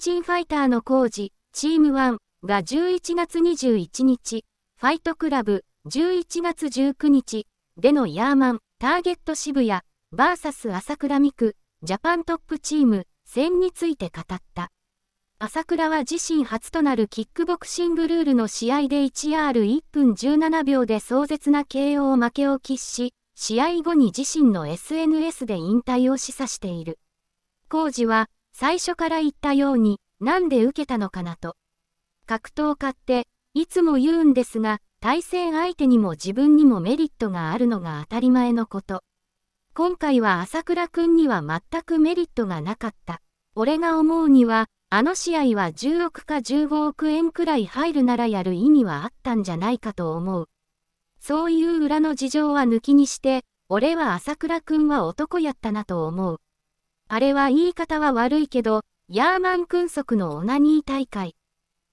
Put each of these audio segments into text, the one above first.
ジンファイターの工事、チーム1が11月21日、ファイトクラブ11月19日でのヤーマン、ターゲット渋谷、バーサス朝倉美久、ジャパントップチーム戦について語った。朝倉は自身初となるキックボクシングルールの試合で 1R1 分17秒で壮絶な KO 負けを喫し、試合後に自身の SNS で引退を示唆している。工事は、最初から言ったように、なんで受けたのかなと。格闘家って、いつも言うんですが、対戦相手にも自分にもメリットがあるのが当たり前のこと。今回は朝倉くんには全くメリットがなかった。俺が思うには、あの試合は10億か15億円くらい入るならやる意味はあったんじゃないかと思う。そういう裏の事情は抜きにして、俺は朝倉くんは男やったなと思う。あれは言い方は悪いけど、ヤーマン君足のオナニー大会。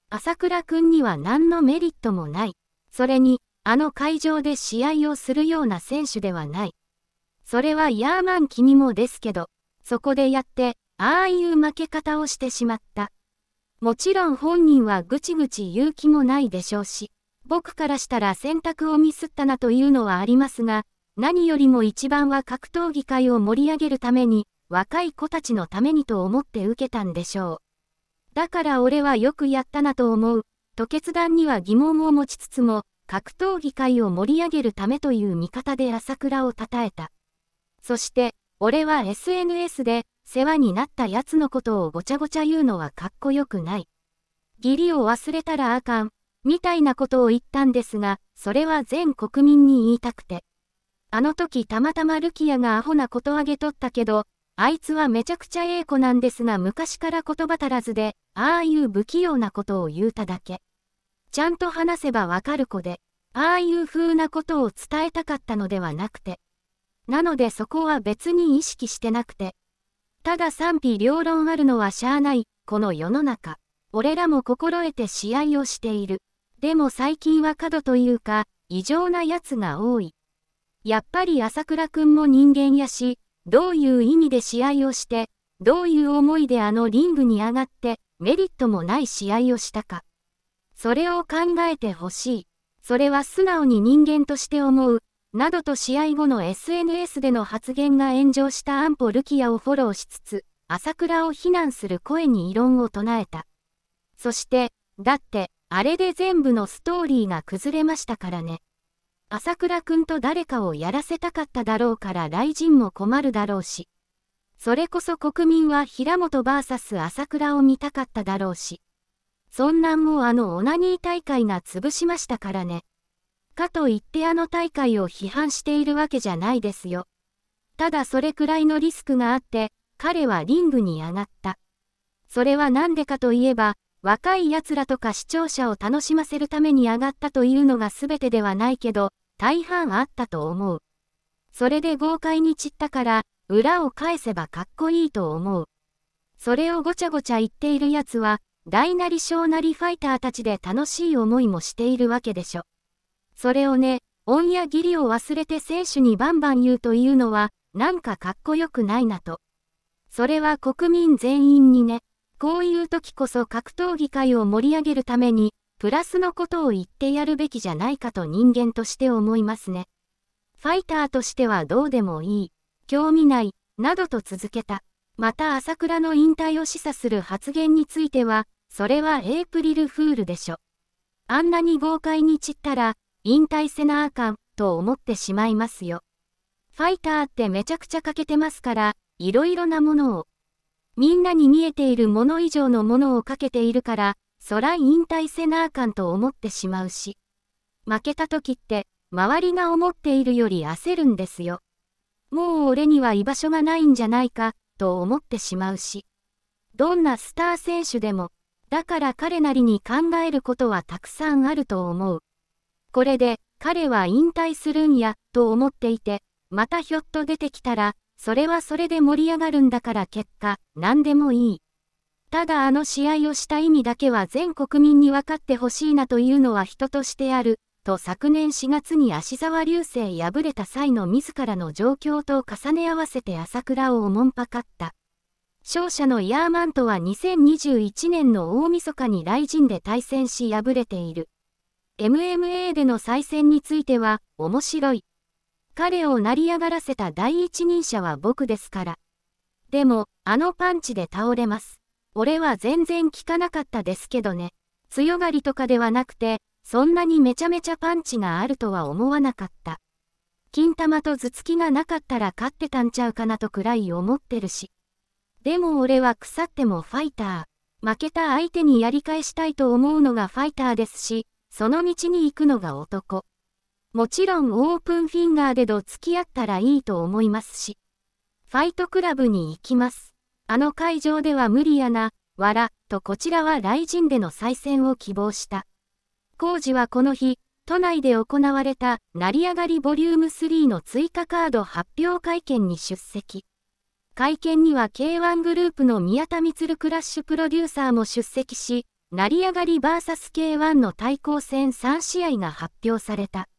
朝倉君には何のメリットもない。それに、あの会場で試合をするような選手ではない。それはヤーマン君もですけど、そこでやって、ああいう負け方をしてしまった。もちろん本人はぐちぐち言う気もないでしょうし、僕からしたら選択をミスったなというのはありますが、何よりも一番は格闘技界を盛り上げるために、若い子たちのためにと思って受けたんでしょう。だから俺はよくやったなと思う、と決断には疑問を持ちつつも、格闘技界を盛り上げるためという見方で朝倉を称えた。そして、俺は SNS で、世話になったやつのことをごちゃごちゃ言うのはかっこよくない。義理を忘れたらあかん、みたいなことを言ったんですが、それは全国民に言いたくて。あの時たまたまルキアがアホなことあげとったけど、あいつはめちゃくちゃええ子なんですが昔から言葉足らずで、ああいう不器用なことを言うただけ。ちゃんと話せばわかる子で、ああいう風なことを伝えたかったのではなくて。なのでそこは別に意識してなくて。ただ賛否両論あるのはしゃあない、この世の中。俺らも心得て試合をしている。でも最近は過度というか、異常な奴が多い。やっぱり朝倉くんも人間やし、どういう意味で試合をして、どういう思いであのリングに上がって、メリットもない試合をしたか。それを考えてほしい。それは素直に人間として思う。などと試合後の SNS での発言が炎上した安保ルキアをフォローしつつ、朝倉を非難する声に異論を唱えた。そして、だって、あれで全部のストーリーが崩れましたからね。朝倉くんと誰かをやらせたかっただろうから雷神も困るだろうし。それこそ国民は平本 VS 朝倉を見たかっただろうし。そんなんもうあのオナニー大会が潰しましたからね。かといってあの大会を批判しているわけじゃないですよ。ただそれくらいのリスクがあって、彼はリングに上がった。それは何でかといえば、若い奴らとか視聴者を楽しませるために上がったというのが全てではないけど、大半あったと思う。それで豪快に散ったから、裏を返せばかっこいいと思う。それをごちゃごちゃ言っているやつは、大なり小なりファイターたちで楽しい思いもしているわけでしょ。それをね、恩や義理を忘れて選手にバンバン言うというのは、なんかかっこよくないなと。それは国民全員にね、こういう時こそ格闘技界を盛り上げるために、プラスのことを言ってやるべきじゃないかと人間として思いますね。ファイターとしてはどうでもいい、興味ない、などと続けた。また朝倉の引退を示唆する発言については、それはエイプリルフールでしょ。あんなに豪快に散ったら、引退せなあかん、と思ってしまいますよ。ファイターってめちゃくちゃ欠けてますから、いろいろなものを。みんなに見えているもの以上のものをかけているから、そら引退せなあかんと思ってしまうし、負けた時って、周りが思っているより焦るんですよ。もう俺には居場所がないんじゃないか、と思ってしまうし。どんなスター選手でも、だから彼なりに考えることはたくさんあると思う。これで、彼は引退するんや、と思っていて、またひょっと出てきたら、それはそれで盛り上がるんだから結果、何でもいい。ただあの試合をした意味だけは全国民に分かってほしいなというのは人としてある、と昨年4月に芦沢流星敗れた際の自らの状況と重ね合わせて朝倉をおもんぱかった。勝者のヤーマンとは2021年の大晦日に雷神で対戦し敗れている。MMA での再戦については、面白い。彼を成り上がらせた第一人者は僕ですから。でも、あのパンチで倒れます。俺は全然聞かなかったですけどね。強がりとかではなくて、そんなにめちゃめちゃパンチがあるとは思わなかった。金玉と頭突きがなかったら勝ってたんちゃうかなとくらい思ってるし。でも俺は腐ってもファイター。負けた相手にやり返したいと思うのがファイターですし、その道に行くのが男。もちろんオープンフィンガーでど付き合ったらいいと思いますし。ファイトクラブに行きます。あの会場では無理やな、わら、とこちらは雷神での再選を希望した。工事はこの日、都内で行われた、成り上がりボリューム3の追加カード発表会見に出席。会見には K1 グループの宮田光クラッシュプロデューサーも出席し、成り上がり VSK1 の対抗戦3試合が発表された。